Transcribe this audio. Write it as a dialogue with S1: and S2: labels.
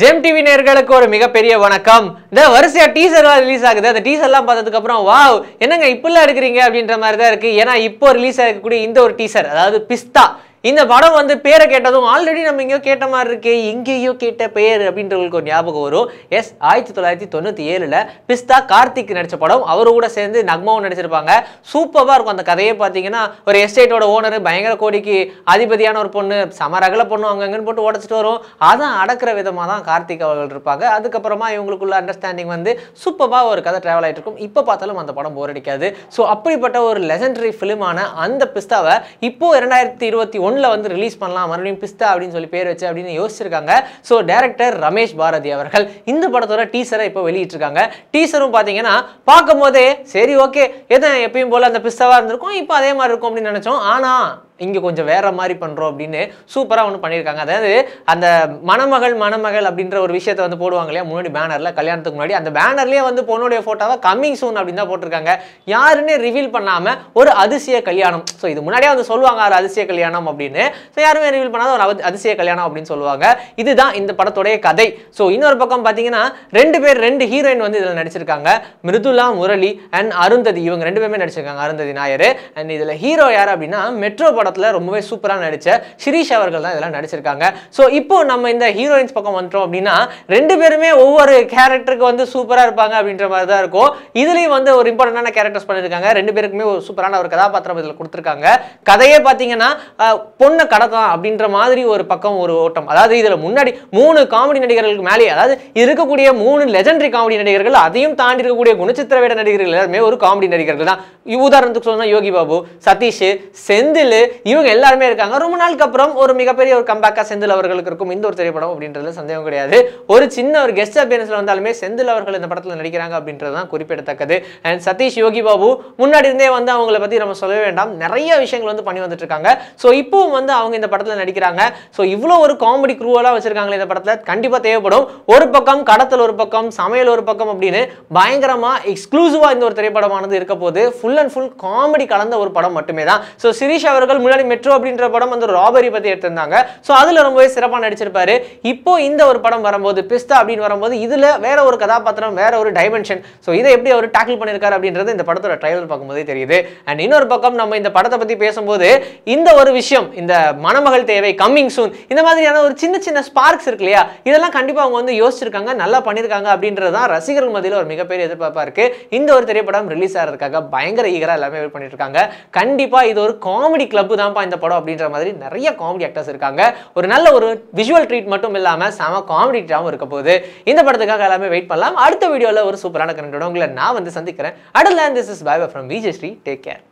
S1: GeM TV நேர்களுக்கு ஒரு மிகப்பெரிய வணக்கம் இந்த வரிசையா டீசர்லாம் ரிலீஸ் ஆகுது அந்த டீசர்லாம் பார்த்ததுக்கு அப்புறம் வாவ் என்னங்க இப்பெல்லாம் எடுக்கிறீங்க அப்படின்ற மாதிரி தான் இருக்கு ஏன்னா இப்போ ரிலீஸ் ஆகக்கூடிய இந்த ஒரு டீசர் அதாவது பிஸ்தா இந்த படம் வந்து பேரை கேட்டதும் ஆல்ரெடி நம்ம இங்கேயோ கேட்ட மாதிரி இருக்கு எங்கேயோ கேட்ட பெயர் அப்படின்றவங்களுக்கு ஒரு ஞாபகம் வரும் எஸ் ஆயிரத்தி தொள்ளாயிரத்தி தொண்ணூற்றி ஏழில் பிஸ்தா கார்த்திக் நடித்த படம் அவரு கூட சேர்ந்து நக்மாவும் நடிச்சிருப்பாங்க சூப்பராக இருக்கும் அந்த கதையை பார்த்தீங்கன்னா ஒரு எஸ்டேட்டோட ஓனர் பயங்கர கோடிக்கு அதிபதியான ஒரு பொண்ணு சமரகல பொண்ணு அங்கங்கன்னு போட்டு உடச்சிட்டு வரும் அதான் அடக்கிற விதமாக தான் கார்த்திக் அவர்கள் இருப்பாங்க அதுக்கப்புறமா இவங்களுக்குள்ள அண்டர்ஸ்டாண்டிங் வந்து சூப்பராக ஒரு கதை ட்ராவல் ஆகிட்டு இருக்கும் இப்போ பார்த்தாலும் அந்த படம் போர் அடிக்காது ஸோ அப்படிப்பட்ட ஒரு லெஜண்டரி ஃபிலிமான அந்த பிஸ்தாவை இப்போது இரண்டாயிரத்தி இருபத்தி ஒன்று ஒன்றில் வந்து ரிலீஸ் பண்ணலாம் மறுபடியும் பிஸ்தா அப்படின்னு சொல்லி பேர் வச்சு அப்படின்னு யோசிச்சிருக்காங்க ஸோ டேரக்டர் ரமேஷ் பாரதி அவர்கள் இந்த படத்தோட டீசரை இப்போ வெளியிட்டிருக்காங்க டீசரும் பார்த்தீங்கன்னா பார்க்கும் போதே சரி ஓகே எதை எப்பயும் போல் அந்த பிஸ்தாவாக இருந்திருக்கும் இப்போ அதே மாதிரி இருக்கும் அப்படின்னு நினச்சோம் ஆனால் இங்கே கொஞ்சம் வேற மாதிரி பண்ணுறோம் அப்படின்னு சூப்பராக ஒன்று பண்ணியிருக்காங்க அதாவது அந்த மணமகள் மணமகள் அப்படின்ற ஒரு விஷயத்தை வந்து போடுவாங்க இல்லையா முன்னாடி பேனரில் கல்யாணத்துக்கு முன்னாடி அந்த பேனர்லேயே வந்து பொண்ணுடைய ஃபோட்டோவை கம்மிங் சூன் அப்படின்னு தான் போட்டிருக்காங்க யாருன்னு ரிவீல் பண்ணாமல் ஒரு அதிசய கல்யாணம் ஸோ இது முன்னாடியே வந்து சொல்லுவாங்க ஒரு அதிசய கல்யாணம் அப்படின்னு ஸோ யாருமே ரிவீல் பண்ணாத ஒரு அதிசய கல்யாணம் அப்படின்னு சொல்லுவாங்க இதுதான் இந்த படத்துடைய கதை ஸோ இன்னொரு பக்கம் பார்த்தீங்கன்னா ரெண்டு பேர் ரெண்டு ஹீரோயின் வந்து இதில் நடிச்சிருக்காங்க மிருதுலா முரளி அண்ட் அருந்ததி இவங்க ரெண்டு பேருமே நடிச்சிருக்காங்க அருந்ததி நாயர் அண்ட் இதில் ஹீரோ யார் அப்படின்னா மெட்ரோ படம் படத்தில் ரொம்பவே சூப்பராக நடித்த ஷிரீஷ் அவர்கள் தான் இதெல்லாம் நடிச்சிருக்காங்க ஸோ இப்போ நம்ம இந்த ஹீரோயின்ஸ் பக்கம் வந்துட்டோம் அப்படின்னா ரெண்டு பேருமே ஒவ்வொரு கேரக்டருக்கு வந்து சூப்பராக இருப்பாங்க அப்படின்ற மாதிரி தான் இருக்கும் இதுலேயும் வந்து ஒரு இம்பார்ட்டண்டான கேரக்டர்ஸ் பண்ணியிருக்காங்க ரெண்டு பேருக்குமே ஒரு சூப்பரான ஒரு கதாபாத்திரம் இதில் கொடுத்துருக்காங்க கதையே பார்த்தீங்கன்னா பொண்ணை கடத்தான் அப்படின்ற மாதிரி ஒரு பக்கம் ஒரு ஓட்டம் அதாவது இதில் முன்னாடி மூணு காமெடி நடிகர்களுக்கு மேலே அதாவது இருக்கக்கூடிய மூணு லெஜண்டரி காமெடி நடிகர்கள் அதையும் தாண்டி இருக்கக்கூடிய குணச்சித்திர வேட நடிகர்கள் எல்லாருமே ஒரு காமெடி நடிகர்கள் தான் உதாரணத்துக்கு சொன்னால் யோகி பாபு சதீஷ் செந்தில் இவங்க எல்லாருமே இருக்காங்க ரொம்ப நாளுக்கு அப்புறம் ஒரு மிகப்பெரிய ஒரு கம்பேக்கா செந்தில் அவர்களுக்கு இருக்கும் இந்த ஒரு திரைப்படம் அப்படின்றது சந்தேகம் கிடையாது ஒரு சின்ன ஒரு கெஸ்ட் அப்பியன்ஸ்ல வந்தாலுமே செந்தில் அவர்கள் இந்த படத்தில் நடிக்கிறாங்க அப்படின்றது தான் குறிப்பிடத்தக்கது அண்ட் சதீஷ் யோகி பாபு முன்னாடி இருந்தே வந்து அவங்கள பத்தி நம்ம சொல்ல வேண்டாம் நிறைய விஷயங்கள் வந்து பண்ணி வந்துட்டு இருக்காங்க ஸோ இப்போவும் வந்து அவங்க இந்த படத்தில் நடிக்கிறாங்க ஸோ இவ்வளோ ஒரு காமெடி குரூவெல்லாம் வச்சிருக்காங்களே இந்த படத்தில் கண்டிப்பாக தேவைப்படும் ஒரு பக்கம் கடத்தல் ஒரு பக்கம் சமையல் ஒரு பக்கம் அப்படின்னு பயங்கரமாக எக்ஸ்க்ளூசிவாக இந்த ஒரு திரைப்படமானது இருக்க போது ஃபுல் அண்ட் ஃபுல் காமெடி கலந்த ஒரு படம் மட்டுமே தான் ஸோ சிரீஷ் அவர்கள் முன்னாடி மெட்ரோ அப்படின்ற படம் வந்து ராபரி பத்தி எடுத்திருந்தாங்க சோ அதுல ரொம்பவே சிறப்பா நடிச்சிருப்பாரு இப்போ இந்த ஒரு படம் வரும்போது பிஸ்தா அப்படின்னு வரும்போது இதுல வேற ஒரு கதாபாத்திரம் வேற ஒரு டைமென்ஷன் சோ இதை எப்படி அவர் டேக்கிள் பண்ணிருக்காரு அப்படின்றது இந்த படத்தோட ட்ரைலர் பார்க்கும்போதே தெரியுது அண்ட் இன்னொரு பக்கம் நம்ம இந்த படத்தை பத்தி பேசும்போது இந்த ஒரு விஷயம் இந்த மணமகள் தேவை கம்மிங் சூன் இந்த மாதிரியான ஒரு சின்ன சின்ன ஸ்பார்க்ஸ் இருக்கு இல்லையா இதெல்லாம் கண்டிப்பா அவங்க வந்து யோசிச்சிருக்காங்க நல்லா பண்ணியிருக்காங்க அப்படின்றது தான் ரசிகர்கள் மத்தியில் ஒரு மிகப்பெரிய எதிர்பார்ப்பா இருக்கு இந்த ஒரு திரைப்படம் ரிலீஸ் ஆகிறதுக்காக பயங்கர ஈகரா எல்லாமே வெயிட் பண்ணிட்டு இருக்காங்க கண்டிப்பா இது ஒரு காமெடி கிளப் தான்ப்பா இந்த படம் அப்படின்ற மாதிரி நிறைய காமெடி ஆக்டர்ஸ் இருக்காங்க ஒரு நல்ல ஒரு விஷுவல் ட்ரீட் மட்டும் இல்லாமல் செம காமெடி ட்ராவும் இருக்க போது இந்த படத்துக்காக எல்லாமே வெயிட் பண்ணலாம் அடுத்த வீடியோவில் ஒரு சூப்பரான கரண்டோட உங்களை நான் வந்து சந்திக்கிறேன் லேண்ட் this is bye from Sri take care